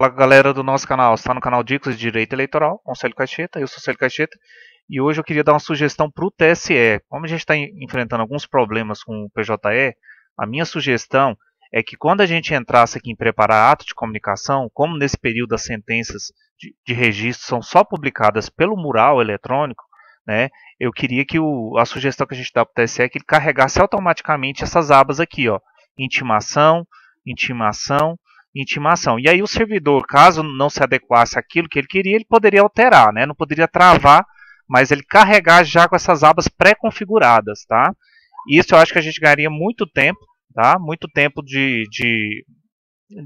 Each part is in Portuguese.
Olá, galera do nosso canal, está no canal Dicas de Direito Eleitoral, Conselho Caixeta, eu sou Célio Caixeta e hoje eu queria dar uma sugestão para o TSE. Como a gente está enfrentando alguns problemas com o PJE, a minha sugestão é que quando a gente entrasse aqui em preparar ato de comunicação, como nesse período as sentenças de, de registro são só publicadas pelo mural eletrônico, né, eu queria que o, a sugestão que a gente dá para o TSE é que ele carregasse automaticamente essas abas aqui, ó, intimação, intimação, intimação. E aí o servidor, caso não se adequasse àquilo que ele queria, ele poderia alterar, né? Não poderia travar, mas ele carregar já com essas abas pré-configuradas, tá? Isso eu acho que a gente ganharia muito tempo, tá? Muito tempo de, de,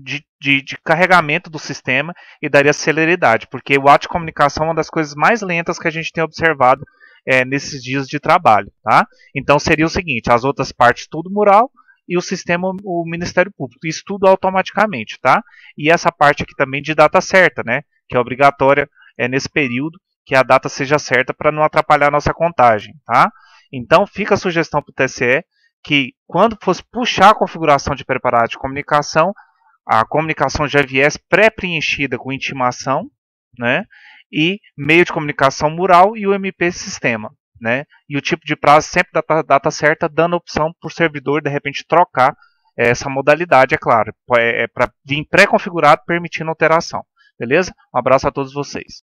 de, de, de carregamento do sistema e daria celeridade, porque o ato de comunicação é uma das coisas mais lentas que a gente tem observado é, nesses dias de trabalho, tá? Então seria o seguinte, as outras partes tudo mural, e o sistema, o Ministério Público. Isso tudo automaticamente, tá? E essa parte aqui também de data certa, né? Que é obrigatória é, nesse período, que a data seja certa para não atrapalhar a nossa contagem, tá? Então fica a sugestão para o TCE que quando fosse puxar a configuração de preparado de comunicação, a comunicação já viesse pré-preenchida com intimação, né? E meio de comunicação mural e o MP sistema, né? E o tipo de prazo sempre da tá, data tá certa, dando opção para o servidor de repente trocar eh, essa modalidade, é claro, é, é para vir pré-configurado permitindo alteração. Beleza? Um abraço a todos vocês.